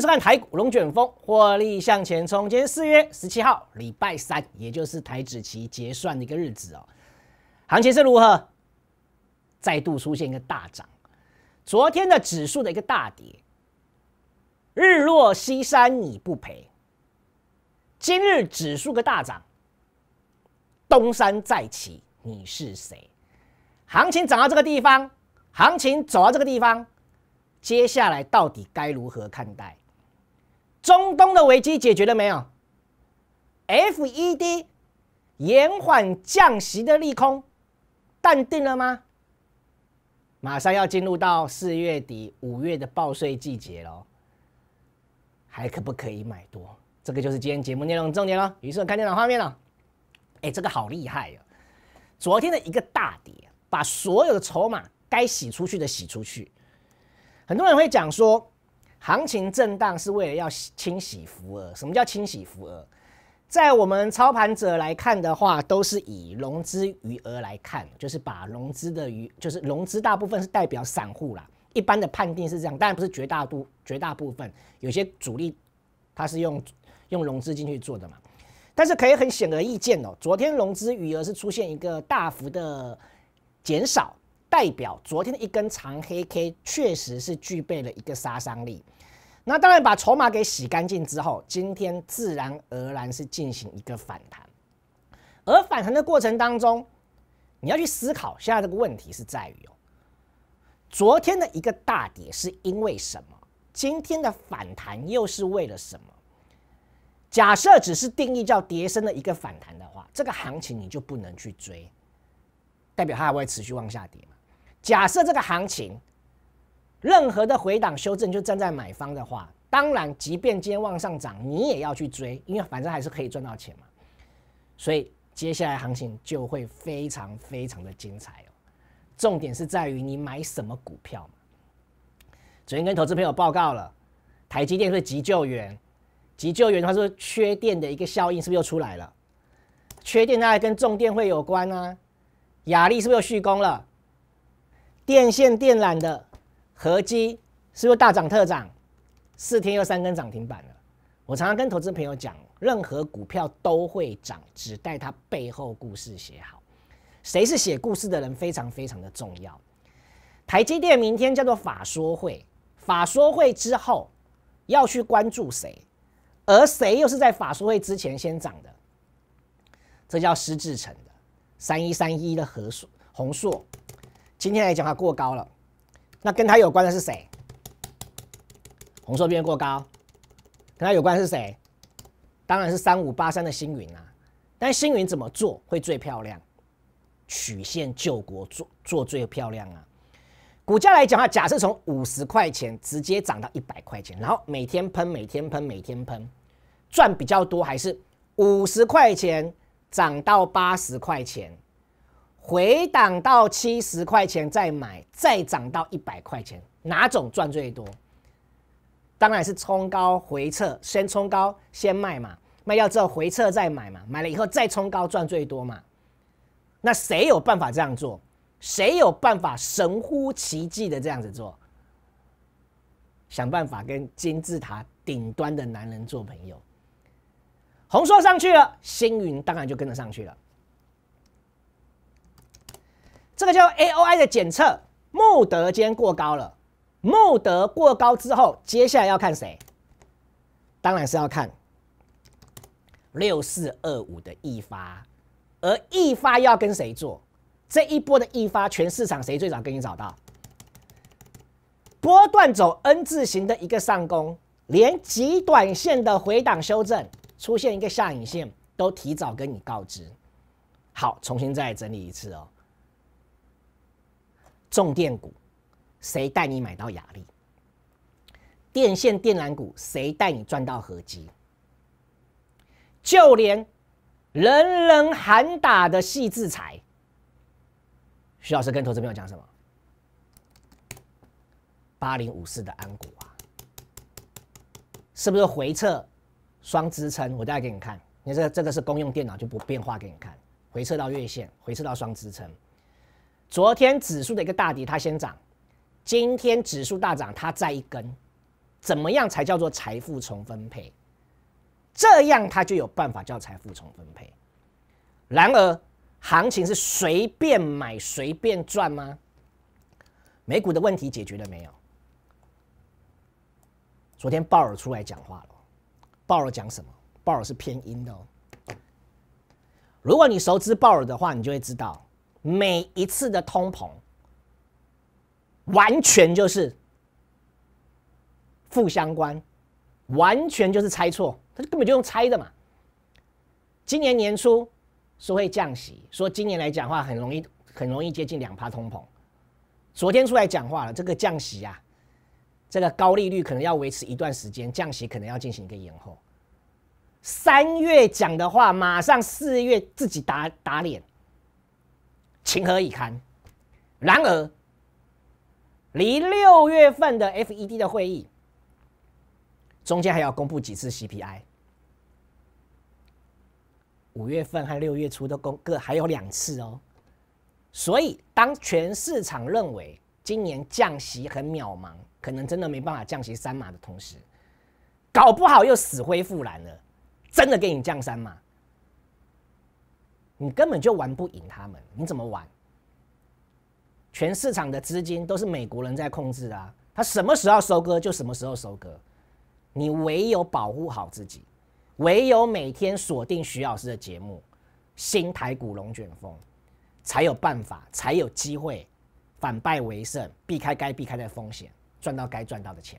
是看台股龙卷风获利向前冲，今天四月十七号，礼拜三，也就是台指期结算的一个日子哦。行情是如何？再度出现一个大涨，昨天的指数的一个大跌，日落西山你不赔，今日指数个大涨，东山再起你是谁？行情涨到这个地方，行情走到这个地方，接下来到底该如何看待？中东的危机解决了没有？FED 延缓降息的利空，淡定了吗？马上要进入到四月底、五月的报税季节了，还可不可以买多？这个就是今天节目内容重点了。于是我看电脑画面了，哎，这个好厉害呀！昨天的一个大跌，把所有的筹码该洗出去的洗出去，很多人会讲说。行情震荡是为了要清洗浮额。什么叫清洗浮额？在我们操盘者来看的话，都是以融资余额来看，就是把融资的余，就是融资大部分是代表散户啦。一般的判定是这样，当然不是绝大多绝大部分，有些主力他是用用融资进去做的嘛。但是可以很显而易见哦，昨天融资余额是出现一个大幅的减少，代表昨天的一根长黑 K 确实是具备了一个杀伤力。那当然，把筹码给洗干净之后，今天自然而然是进行一个反弹。而反弹的过程当中，你要去思考，现在这个问题是在于哦，昨天的一个大跌是因为什么？今天的反弹又是为了什么？假设只是定义叫跌升的一个反弹的话，这个行情你就不能去追，代表它还会持续往下跌嘛？假设这个行情。任何的回档修正，就站在买方的话，当然，即便今天往上涨，你也要去追，因为反正还是可以赚到钱嘛。所以接下来行情就会非常非常的精彩哦。重点是在于你买什么股票嘛。昨天跟投资朋友报告了，台积电是急救员？急救员，他说缺电的一个效应是不是又出来了？缺电，那跟重电会有关啊？雅力是不是又续工了？电线电缆的。合积是不是大涨特涨？四天又三根涨停板了。我常常跟投资朋友讲，任何股票都会涨，只待它背后故事写好。谁是写故事的人，非常非常的重要。台积电明天叫做法说会，法说会之后要去关注谁，而谁又是在法说会之前先涨的，这叫施智成的。三一三一的和硕，宏硕今天来讲它过高了。那跟他有关的是谁？红色边变过高，跟他有关是谁？当然是三五八三的星云啊。但星云怎么做会最漂亮？曲线救国做做最漂亮啊。股价来讲的话，假设从五十块钱直接涨到一百块钱，然后每天喷，每天喷，每天喷，赚比较多还是五十块钱涨到八十块钱？回档到七十块钱再买，再涨到一百块钱，哪种赚最多？当然是冲高回撤，先冲高先卖嘛，卖掉之后回撤再买嘛，买了以后再冲高赚最多嘛。那谁有办法这样做？谁有办法神乎其技的这样子做？想办法跟金字塔顶端的男人做朋友。红硕上去了，星云当然就跟着上去了。这个叫 A O I 的检测，穆德间过高了，穆德过高之后，接下来要看谁，当然是要看六四二五的易发，而易发要跟谁做？这一波的易发，全市场谁最早跟你找到？波段走 N 字形的一个上攻，连极短线的回档修正出现一个下影线，都提早跟你告知。好，重新再整理一次哦。重电股，谁带你买到雅力？电线电缆股，谁带你赚到合集？就连人人喊打的细制裁，徐老师跟投资朋友讲什么？八零五四的安股啊，是不是回撤双支撑？我带给你看，你看这这个是公用电脑，就不变化给你看，回撤到月线，回撤到双支撑。昨天指数的一个大跌，它先涨；今天指数大涨，它再一根。怎么样才叫做财富重分配？这样它就有办法叫财富重分配。然而，行情是随便买随便赚吗？美股的问题解决了没有？昨天鲍尔出来讲话了，鲍尔讲什么？鲍尔是偏阴的哦。如果你熟知鲍尔的话，你就会知道。每一次的通膨，完全就是负相关，完全就是猜错，他就根本就用猜的嘛。今年年初说会降息，说今年来讲话很容易，很容易接近两趴通膨。昨天出来讲话了，这个降息啊，这个高利率可能要维持一段时间，降息可能要进行一个延后。三月讲的话，马上四月自己打打脸。情何以堪？然而，离六月份的 FED 的会议中间还要公布几次 CPI，五月份和六月初的公，各还有两次哦。所以，当全市场认为今年降息很渺茫，可能真的没办法降息三码的同时，搞不好又死灰复燃了，真的给你降三码？你根本就玩不赢他们，你怎么玩？全市场的资金都是美国人在控制啊，他什么时候收割就什么时候收割。你唯有保护好自己，唯有每天锁定徐老师的节目《新台股龙卷风》，才有办法，才有机会反败为胜，避开该避开的风险，赚到该赚到的钱。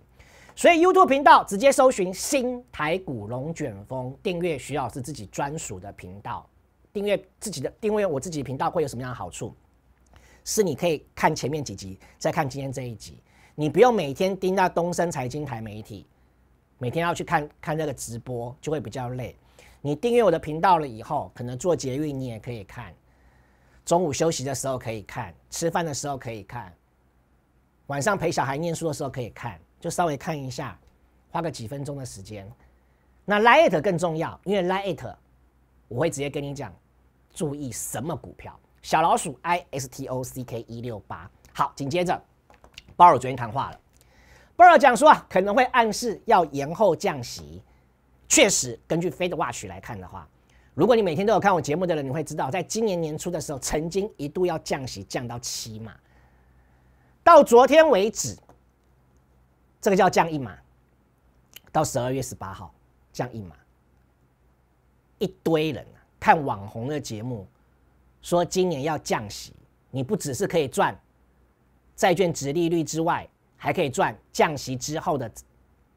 所以 YouTube 频道直接搜寻“新台股龙卷风”，订阅徐老师自己专属的频道。订阅自己的订阅我自己频道会有什么样的好处？是你可以看前面几集，再看今天这一集。你不用每天盯到东森财经台媒体，每天要去看看这个直播就会比较累。你订阅我的频道了以后，可能做捷运你也可以看，中午休息的时候可以看，吃饭的时候可以看，晚上陪小孩念书的时候可以看，就稍微看一下，花个几分钟的时间。那 like 更重要，因为 like。我会直接跟你讲，注意什么股票？小老鼠 I S T O C K 一六八。好，紧接着，鲍尔昨天谈话了。鲍尔讲说啊，可能会暗示要延后降息。确实，根据 Fed Watch 来看的话，如果你每天都有看我节目的人，你会知道，在今年年初的时候，曾经一度要降息降到七码。到昨天为止，这个叫降一码。到十二月十八号，降一码。一堆人啊，看网红的节目，说今年要降息，你不只是可以赚债券值利率之外，还可以赚降息之后的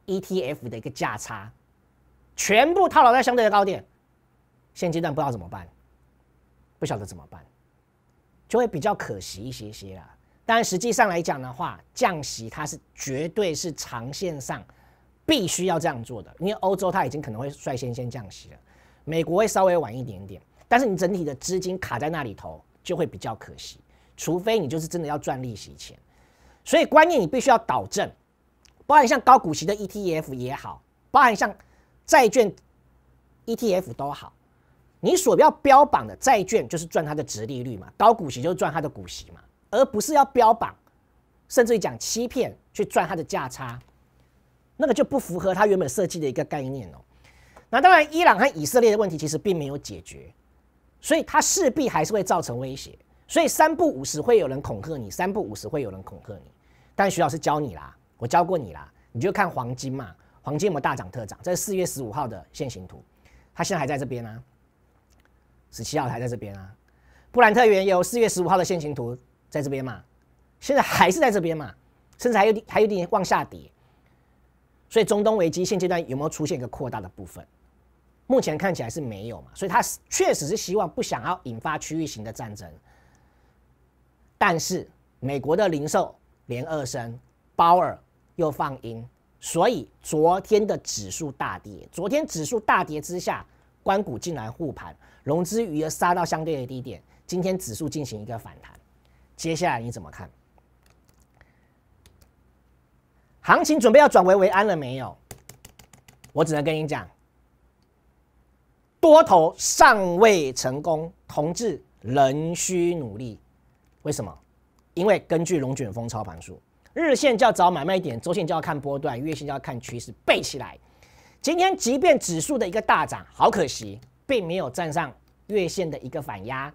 ETF 的一个价差，全部套牢在相对的高点，现阶段不知道怎么办，不晓得怎么办，就会比较可惜一些些啦。但实际上来讲的话，降息它是绝对是长线上必须要这样做的，因为欧洲它已经可能会率先先降息了。美国会稍微晚一点点，但是你整体的资金卡在那里头就会比较可惜，除非你就是真的要赚利息钱。所以观念你必须要倒正，包含像高股息的 ETF 也好，包含像债券 ETF 都好，你所要标榜的债券就是赚它的值利率嘛，高股息就是赚它的股息嘛，而不是要标榜甚至于讲欺骗去赚它的价差，那个就不符合它原本设计的一个概念哦。那当然，伊朗和以色列的问题其实并没有解决，所以它势必还是会造成威胁。所以三不五时会有人恐吓你，三不五时会有人恐吓你。但徐老师教你啦，我教过你啦，你就看黄金嘛，黄金有大涨特涨。这是四月十五号的线形图，它现在还在这边啊，十七号还在这边啊。布兰特原油四月十五号的线形图在这边嘛，现在还是在这边嘛，甚至还有点还有点往下跌。所以中东危机现阶段有没有出现一个扩大的部分？目前看起来是没有嘛。所以他确实是希望不想要引发区域型的战争。但是美国的零售连二升，鲍尔又放鹰，所以昨天的指数大跌。昨天指数大跌之下，关谷竟然护盘，融资余额杀到相对的低点。今天指数进行一个反弹，接下来你怎么看？行情准备要转危为安了没有？我只能跟你讲，多头尚未成功，同志仍需努力。为什么？因为根据龙卷风操盘术，日线就要找买卖点，周线就要看波段，月线就要看趋势，背起来。今天即便指数的一个大涨，好可惜，并没有站上月线的一个反压，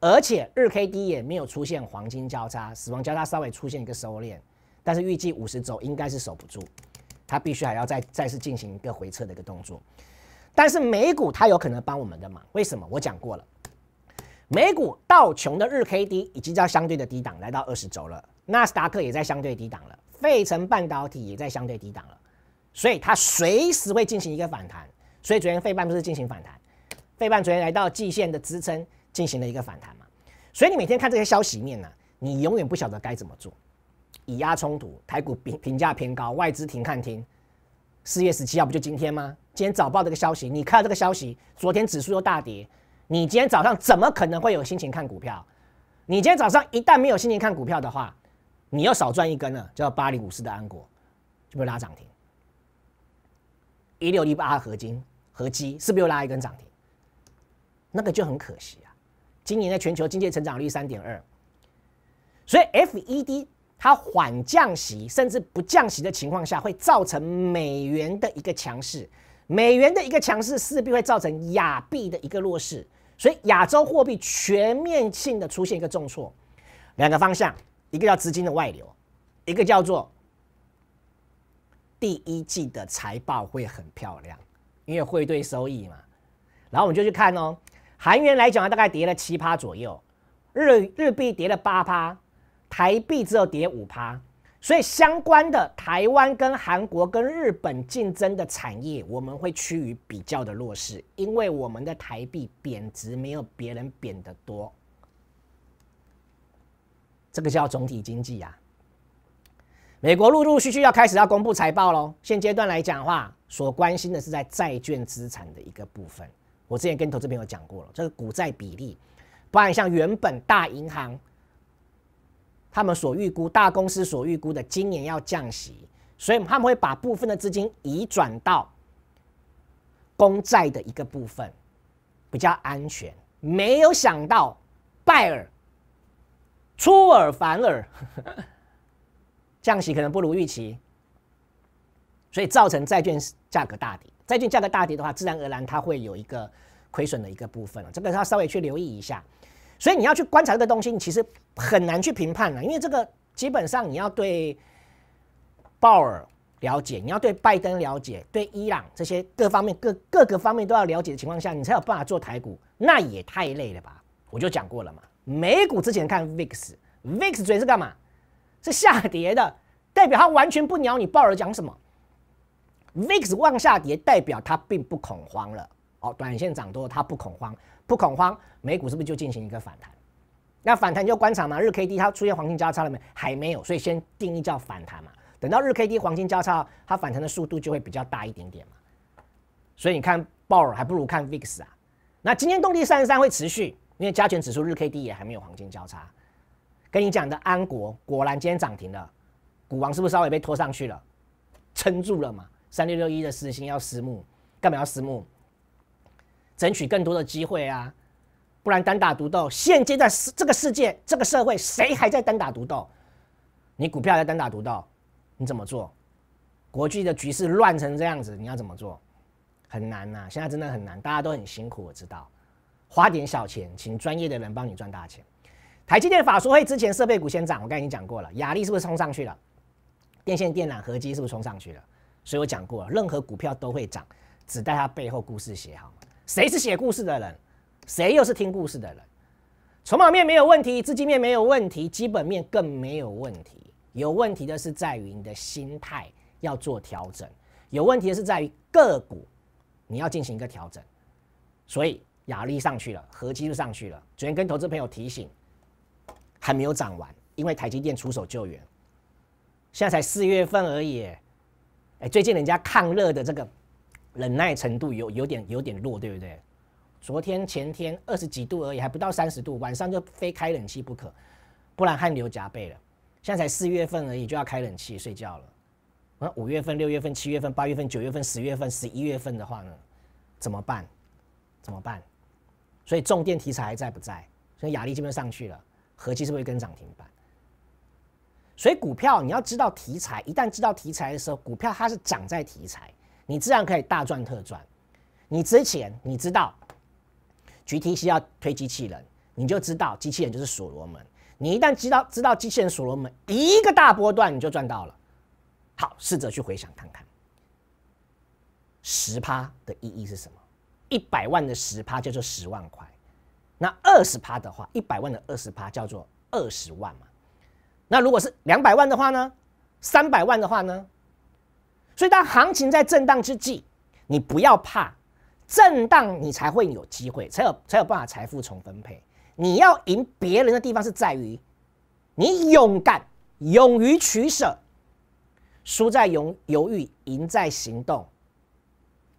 而且日 K D 也没有出现黄金交叉，死亡交叉稍微出现一个收敛。但是预计五十周应该是守不住，它必须还要再再次进行一个回撤的一个动作。但是美股它有可能帮我们的忙，为什么？我讲过了，美股到穷的日 K 低，已经在相对的低档来到二十周了，纳斯达克也在相对低档了，费城半导体也在相对低档了，所以它随时会进行一个反弹。所以昨天费半不是进行反弹，费半昨天来到季线的支撑进行了一个反弹嘛？所以你每天看这些消息面呢，你永远不晓得该怎么做。以压冲突，台股评评价偏高，外资停看停。四月十七号不就今天吗？今天早报这个消息，你看到这个消息，昨天指数又大跌，你今天早上怎么可能会有心情看股票？你今天早上一旦没有心情看股票的话，你又少赚一根了。叫八零五四的安国，就被拉涨停。一六一八合金、合基，是不是又拉一根涨停？那个就很可惜啊。今年的全球经济成长率三点二，所以 FED。它缓降息，甚至不降息的情况下，会造成美元的一个强势，美元的一个强势势必会造成亚币的一个弱势，所以亚洲货币全面性的出现一个重挫，两个方向，一个叫资金的外流，一个叫做第一季的财报会很漂亮，因为汇兑收益嘛，然后我们就去看哦，韩元来讲大概跌了七趴左右，日日币跌了八趴。台币只有跌五趴，所以相关的台湾跟韩国跟日本竞争的产业，我们会趋于比较的弱势，因为我们的台币贬值没有别人贬得多。这个叫总体经济啊。美国陆陆续续要开始要公布财报喽，现阶段来讲话，所关心的是在债券资产的一个部分。我之前跟投资朋友讲过了，这个股债比例，不然像原本大银行。他们所预估大公司所预估的今年要降息，所以他们会把部分的资金移转到公债的一个部分，比较安全。没有想到拜耳出尔反尔，降息可能不如预期，所以造成债券价格大跌。债券价格大跌的话，自然而然它会有一个亏损的一个部分这个要稍微去留意一下。所以你要去观察这个东西，你其实很难去评判了，因为这个基本上你要对鲍尔了解，你要对拜登了解，对伊朗这些各方面各各个方面都要了解的情况下，你才有办法做台股，那也太累了吧？我就讲过了嘛，美股之前看 VIX，VIX 主要是干嘛？是下跌的，代表它完全不鸟你鲍尔讲什么，VIX 往下跌，代表它并不恐慌了，哦，短线涨多它不恐慌。不恐慌，美股是不是就进行一个反弹？那反弹就观察嘛，日 K D 它出现黄金交叉了没？还没有，所以先定义叫反弹嘛。等到日 K D 黄金交叉，它反弹的速度就会比较大一点点嘛。所以你看鲍尔还不如看 VIX 啊。那今天动力三十三会持续，因为加权指数日 K D 也还没有黄金交叉。跟你讲的安国果然今天涨停了，股王是不是稍微被拖上去了？撑住了嘛？三六六一的四心要私募，干嘛要私募？争取更多的机会啊！不然单打独斗，现阶段是这个世界、这个社会，谁还在单打独斗？你股票在单打独斗，你怎么做？国际的局势乱成这样子，你要怎么做？很难呐，现在真的很难，大家都很辛苦，我知道。花点小钱，请专业的人帮你赚大钱。台积电法说会之前，设备股先涨，我刚才已经讲过了，压力是不是冲上去了？电线电缆合机是不是冲上去了？所以我讲过了，任何股票都会涨，只待它背后故事写好吗？谁是写故事的人？谁又是听故事的人？筹码面没有问题，资金面没有问题，基本面更没有问题。有问题的是在于你的心态要做调整，有问题的是在于个股，你要进行一个调整。所以压力上去了，合计就上去了。昨天跟投资朋友提醒，还没有涨完，因为台积电出手救援，现在才四月份而已。哎，最近人家抗热的这个。忍耐程度有有点有点弱，对不对？昨天前天二十几度而已，还不到三十度，晚上就非开冷气不可，不然汗流浃背了。现在才四月份而已，就要开冷气睡觉了。那五月份、六月份、七月份、八月份、九月份、十月份、十一月份的话呢？怎么办？怎么办？所以重点题材还在不在？所以雅力基本上上去了，合计是不是会跟涨停板？所以股票你要知道题材，一旦知道题材的时候，股票它是涨在题材。你自然可以大赚特赚。你之前你知道 GTC 要推机器人，你就知道机器人就是所罗门。你一旦知道知道机器人所罗门，一个大波段你就赚到了。好，试着去回想看看，十趴的意义是什么？一百万的十趴叫做十万块。那二十趴的话，一百万的二十趴叫做二十万嘛。那如果是两百万的话呢？三百万的话呢？所以，当行情在震荡之际，你不要怕震荡，你才会有机会，才有才有办法财富重分配。你要赢别人的地方是在于，你勇敢，勇于取舍。输在犹犹豫，赢在行动。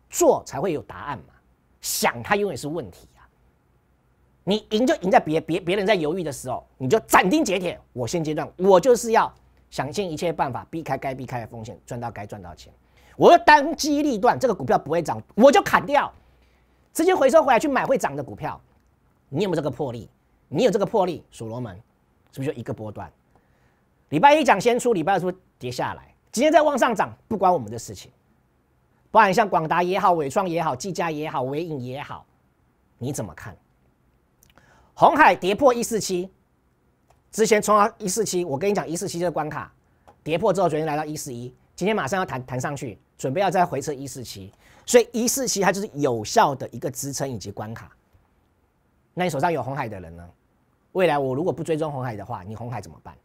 做才会有答案嘛，想它永远是问题啊。你赢就赢在别别别人在犹豫的时候，你就斩钉截铁。我现阶段，我就是要。想尽一切办法避开该避开的风险，赚到该赚到钱。我要当机立断，这个股票不会涨，我就砍掉，直接回收回来去买会涨的股票。你有没有这个魄力？你有这个魄力，所罗门是不是就一个波段？礼拜一涨先出，礼拜二是不是跌下来？今天再往上涨，不关我们的事情。不管像广达也好，伟创也好，技嘉也好，伟影也好，你怎么看？红海跌破一四七。之前冲到一四七，我跟你讲，一四七这个关卡跌破之后，昨天来到一四一，今天马上要弹弹上去，准备要再回测一四七，所以一四七它就是有效的一个支撑以及关卡。那你手上有红海的人呢？未来我如果不追踪红海的话，你红海怎么办？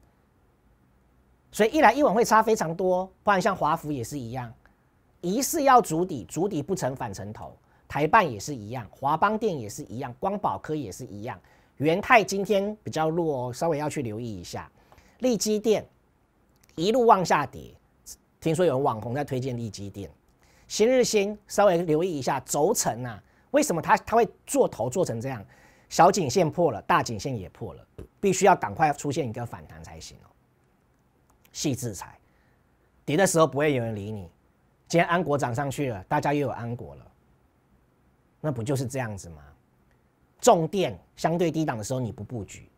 所以一来一往会差非常多，不然像华孚也是一样，一似要足底，足底不成反成头，台办也是一样，华邦电也是一样，光宝科也是一样。元泰今天比较弱，哦，稍微要去留意一下。利基电一路往下跌，听说有网红在推荐利基电。新日新稍微留意一下轴承啊，为什么它它会做头做成这样？小颈线破了，大颈线也破了，必须要赶快出现一个反弹才行哦。细制裁跌的时候不会有人理你，今天安国涨上去了，大家又有安国了，那不就是这样子吗？重电相对低档的时候你不布局，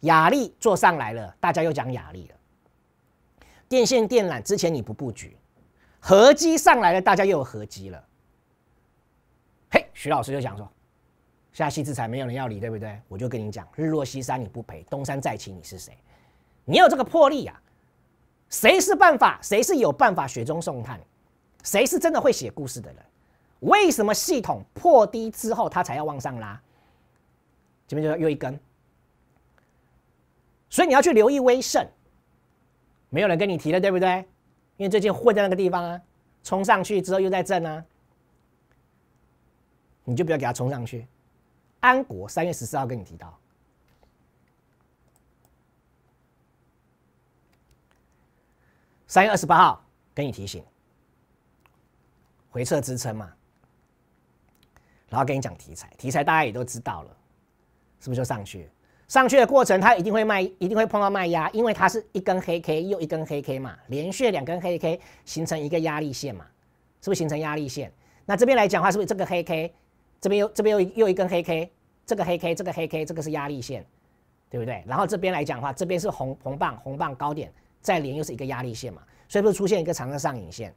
雅力做上来了，大家又讲雅力了；电线电缆之前你不布局，合机上来了，大家又有合机了。嘿，徐老师就讲说，下期制裁没有人要理，对不对？我就跟你讲，日落西山你不赔，东山再起你是谁？你有这个魄力呀？谁是办法？谁是有办法雪中送炭？谁是真的会写故事的人？为什么系统破低之后它才要往上拉？这边就是又一根，所以你要去留意威盛，没有人跟你提了，对不对？因为最近混在那个地方啊，冲上去之后又在震啊，你就不要给他冲上去。安国三月十四号跟你提到，三月二十八号给你提醒，回撤支撑嘛，然后跟你讲题材，题材大家也都知道了。是不是就上去？上去的过程，它一定会卖，一定会碰到卖压，因为它是一根黑 K 又一根黑 K 嘛，连续两根黑 K 形成一个压力线嘛，是不是形成压力线？那这边来讲话，是不是这个黑 K，这边又这边又又一根黑 K，这个黑 K 这个黑 K 这个是压力线，对不对？然后这边来讲话，这边是红红棒红棒高点，再连又是一个压力线嘛，所以不是出现一个长的上影线？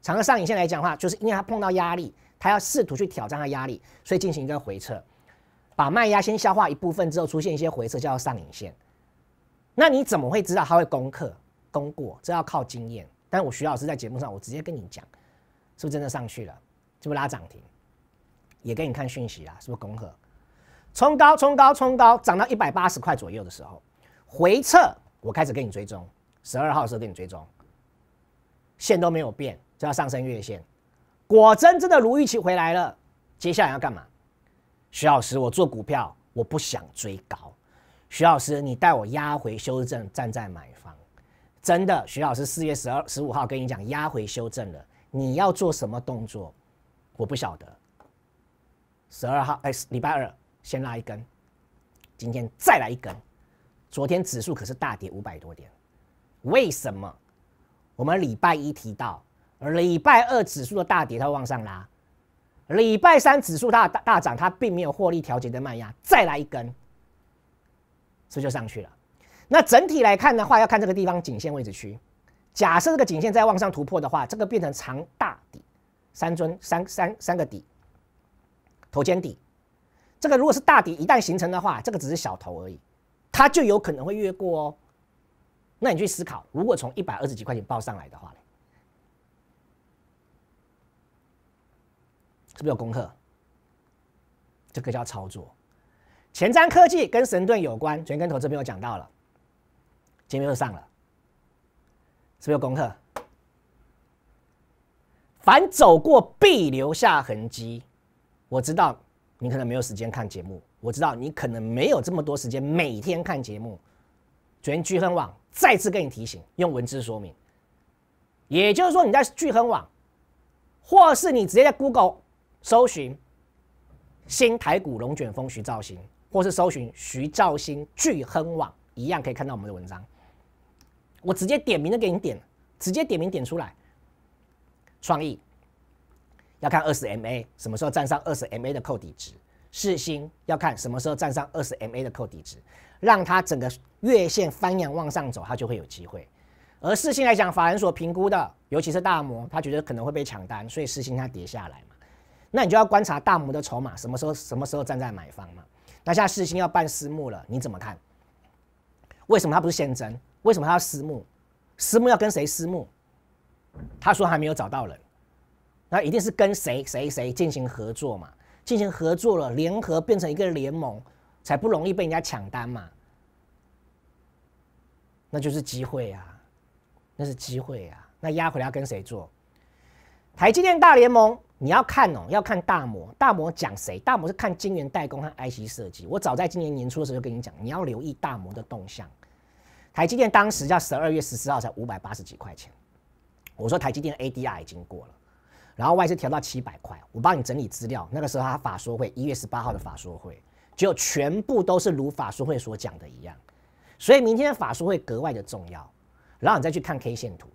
长的上影线来讲话，就是因为它碰到压力，它要试图去挑战它压力，所以进行一个回撤。把卖压先消化一部分之后，出现一些回撤，叫上影线。那你怎么会知道它会攻克、攻过？这要靠经验。但我徐老师在节目上，我直接跟你讲，是不是真的上去了？是不是拉涨停？也给你看讯息啊，是不是攻克？冲高、冲高、冲高，涨到一百八十块左右的时候，回撤，我开始给你追踪。十二号时候给你追踪，线都没有变，就要上升月线。果真真的如预期回来了，接下来要干嘛？徐老师，我做股票，我不想追高。徐老师，你带我压回修正，站在买方。真的，徐老师，四月十二、十五号跟你讲压回修正了，你要做什么动作？我不晓得。十二号，哎，礼拜二先拉一根，今天再来一根。昨天指数可是大跌五百多点，为什么？我们礼拜一提到，而礼拜二指数的大跌它会往上拉。礼拜三指数大大大涨，它并没有获利调节的卖压，再来一根，是不是就上去了？那整体来看的话，要看这个地方颈线位置区。假设这个颈线再往上突破的话，这个变成长大底，三尊三三三个底，头肩底。这个如果是大底一旦形成的话，这个只是小头而已，它就有可能会越过哦。那你去思考，如果从一百二十几块钱报上来的话呢？是不是有功课？这个叫操作。前瞻科技跟神盾有关，天跟投资朋友讲到了，今天又上了，是不是有功课？凡走过必留下痕迹。我知道你可能没有时间看节目，我知道你可能没有这么多时间每天看节目。昨天聚亨网再次跟你提醒，用文字说明，也就是说你在聚亨网，或是你直接在 Google。搜寻新台股龙卷风徐兆兴，或是搜寻徐兆兴巨亨网，一样可以看到我们的文章。我直接点名的给你点，直接点名点出来。创意要看二十 MA 什么时候站上二十 MA 的扣底值，四星要看什么时候站上二十 MA 的扣底值，让它整个月线翻扬往上走，它就会有机会。而四星来讲，法人所评估的，尤其是大摩，他觉得可能会被抢单，所以四星它跌下来。那你就要观察大摩的筹码什么时候什么时候站在买方嘛？那现在世新要办私募了，你怎么看？为什么他不是现增？为什么他要私募？私募要跟谁私募？他说还没有找到人，那一定是跟谁谁谁进行合作嘛？进行合作了，联合变成一个联盟，才不容易被人家抢单嘛？那就是机会啊，那是机会啊！那压回来要跟谁做？台积电大联盟？你要看哦，要看大摩。大摩讲谁？大摩是看晶圆代工和 IC 设计。我早在今年年初的时候就跟你讲，你要留意大摩的动向。台积电当时在十二月十四号才五百八十几块钱，我说台积电 ADR 已经过了，然后外资调到七百块。我帮你整理资料，那个时候它法说会一月十八号的法说会，就全部都是如法说会所讲的一样。所以明天的法说会格外的重要。然后你再去看 K 线图，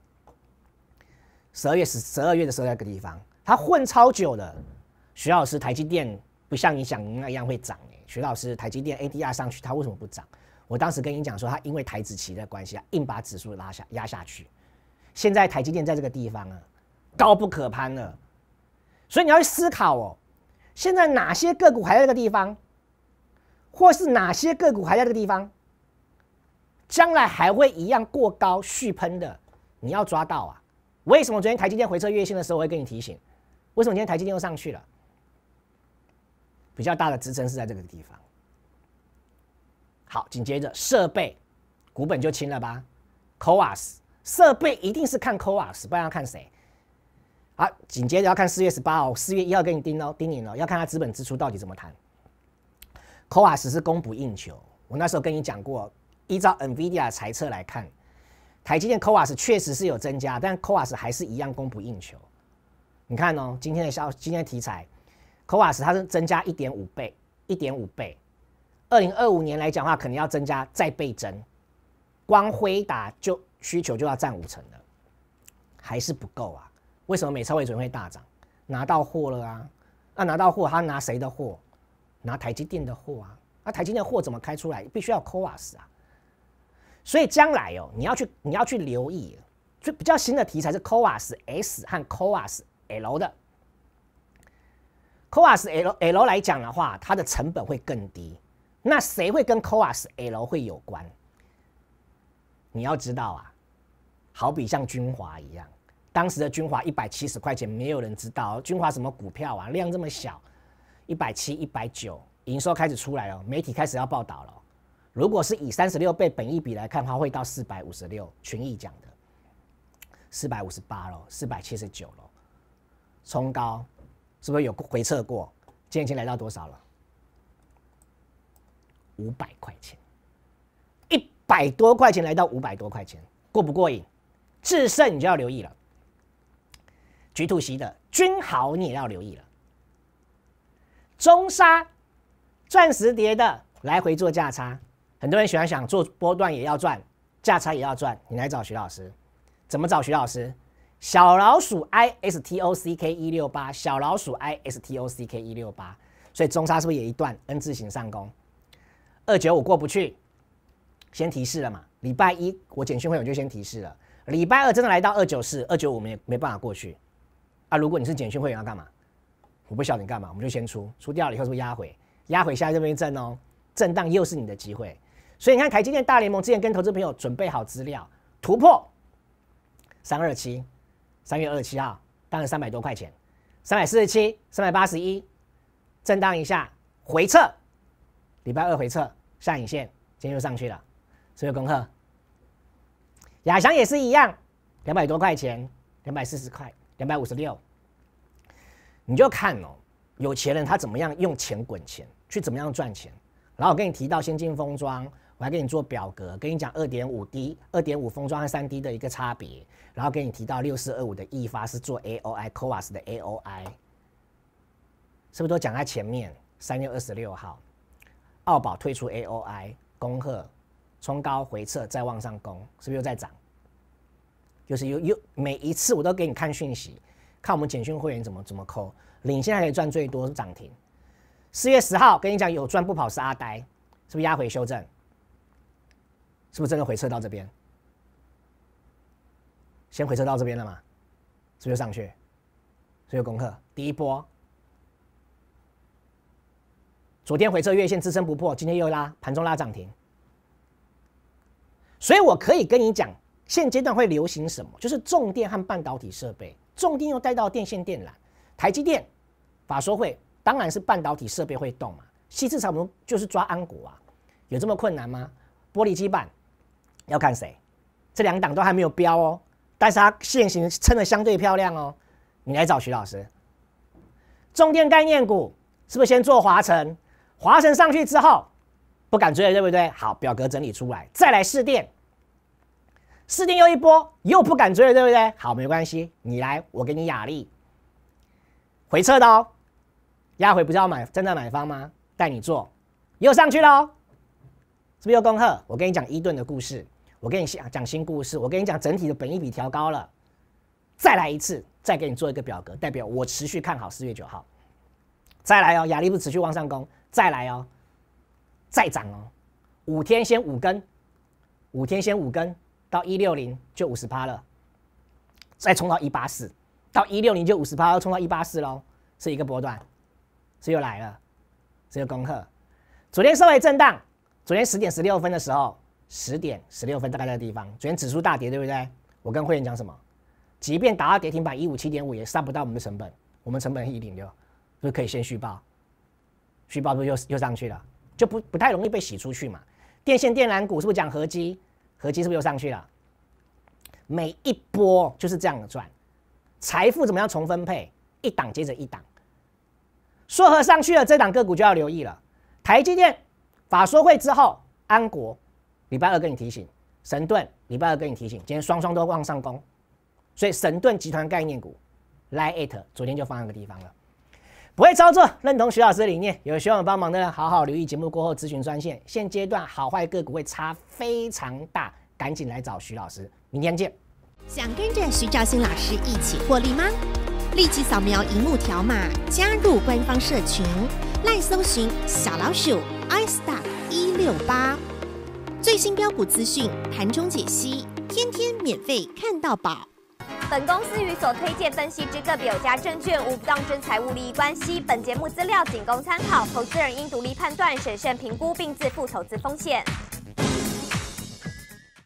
十二月十十二月的时候那个地方。他混超久了，徐老师，台积电不像你想那样会涨诶，徐老师，台积电 ADR 上去，它为什么不涨？我当时跟你讲说，它因为台子期的关系啊，硬把指数拉下压下去。现在台积电在这个地方啊，高不可攀了。所以你要去思考哦，现在哪些个股还在这个地方，或是哪些个股还在这个地方，将来还会一样过高续喷的，你要抓到啊。为什么昨天台积电回撤月线的时候，我会跟你提醒？为什么今天台积电又上去了？比较大的支撑是在这个地方。好，紧接着设备股本就清了吧。Coas 设备一定是看 Coas，不然要看谁？好，紧接着要看四月十八号，四月一号给你盯哦，盯你喽，要看它资本支出到底怎么谈。Coas 是供不应求，我那时候跟你讲过，依照 NVIDIA 的猜测来看，台积电 Coas 确实是有增加，但 Coas 还是一样供不应求。你看哦，今天的消今天的题材，cos a 它是增加一点五倍，一点五倍。二零二五年来讲话，肯定要增加再倍增。光辉打就需求就要占五成了，还是不够啊？为什么美超为准会大涨？拿到货了啊？那拿到货，他拿谁的货？拿台积电的货啊？那台积电的货怎么开出来？必须要 cos a 啊。所以将来哦，你要去你要去留意，最比较新的题材是 cos a s 和 cos a。L 的，cos L L 来讲的话，它的成本会更低。那谁会跟 cos L 会有关？你要知道啊，好比像军华一样，当时的军华一百七十块钱，没有人知道军华什么股票啊，量这么小，一百七、一百九，营收开始出来了，媒体开始要报道了。如果是以三十六倍本益比来看的话，会到四百五十六，群益讲的四百五十八喽，四百七十九喽。冲高，是不是有回撤过？今天已经来到多少了？五百块钱，一百多块钱来到五百多块钱，过不过瘾？制胜你就要留意了，菊土席的君豪你也要留意了，中沙钻石碟的来回做价差，很多人喜欢想做波段也要赚，价差也要赚，你来找徐老师，怎么找徐老师？小老鼠 I S T O C K 一六八，小老鼠 I S T O C K 一六八，所以中沙是不是也一段 N 字形上攻？二九五过不去，先提示了嘛。礼拜一我简讯会员就先提示了。礼拜二真的来到二九四、二九五，也没办法过去啊。如果你是简讯会员，要干嘛？我不晓得你干嘛，我们就先出出掉，了以后是不是压回？压回下来这边震哦，震荡又是你的机会。所以你看台积电大联盟之前跟投资朋友准备好资料突破三二七。三月二十七号，当时三百多块钱，三百四十七，三百八十一，震荡一下，回撤，礼拜二回撤，下影线，今天又上去了，所以功课，亚翔也是一样，两百多块钱，两百四十块，两百五十六，你就看哦，有钱人他怎么样用钱滚钱，去怎么样赚钱，然后我跟你提到先进封装。我还给你做表格，跟你讲二点五 D、二点五封装和三 D 的一个差别，然后给你提到六四二五的易发是做 A O I，CoWAS 的 A O I，是不是都讲在前面？三月二十六号，澳宝退出 A O I，恭贺冲高回撤再往上攻，是不是又在涨？就是又又每一次我都给你看讯息，看我们简讯会员怎么怎么扣，领先还可以赚最多涨停。四月十号，跟你讲有赚不跑是阿呆，是不是压回修正？是不是真的回撤到这边？先回撤到这边了嘛？是不是上去？所以功课第一波，昨天回撤月线支撑不破，今天又拉，盘中拉涨停。所以我可以跟你讲，现阶段会流行什么？就是重电和半导体设备，重电又带到电线电缆，台积电、法说会，当然是半导体设备会动嘛。西制差我们就是抓安股啊，有这么困难吗？玻璃基板。要看谁，这两档都还没有标哦，但是它现行撑的相对漂亮哦，你来找徐老师，重电概念股是不是先做华晨？华晨上去之后，不敢追了，对不对？好，表格整理出来，再来试电，试电又一波，又不敢追了，对不对？好，没关系，你来，我给你雅力，回撤的哦，压回不是要买，正在买方吗？带你做，又上去了，哦，是不是又恭贺？我跟你讲伊顿的故事。我跟你讲讲新故事，我跟你讲整体的本益比调高了，再来一次，再给你做一个表格，代表我持续看好四月九号。再来哦，压力不持续往上攻，再来哦，再涨哦，五天先五根，五天先五根到一六零就五十趴了，再冲到一八四，到一六零就五十趴，又冲到一八四喽，是一个波段，这又来了，这个功课，昨天稍微震荡，昨天十点十六分的时候。十点十六分，大概那个地方，昨天指数大跌，对不对？我跟会员讲什么？即便达到跌停板一五七点五，也上不到我们的成本，我们成本是一零六，是不是可以先虚报？虚报不是又又上去了，就不不太容易被洗出去嘛？电线电缆股是不是讲合积？合积是不是又上去了？每一波就是这样的赚，财富怎么样重分配？一档接着一档，说合上去了，这档个股就要留意了。台积电法说会之后，安国。礼拜二跟你提醒，神盾。礼拜二跟你提醒，今天双双都往上攻，所以神盾集团概念股 l i t 昨天就放那个地方了。不会操作，认同徐老师理念，有需要帮忙的，好好留意节目过后咨询专线。现阶段好坏个股会差非常大，赶紧来找徐老师。明天见。想跟着徐兆新老师一起获利吗？立即扫描荧幕条码，加入官方社群，耐搜寻小老鼠 i s t o r 一六八。最新标股资讯、盘中解析，天天免费看到宝。本公司与所推荐分析之个别有家证券无不当之财务利益关系。本节目资料仅供参考，投资人应独立判断、审慎评估并自负投资风险。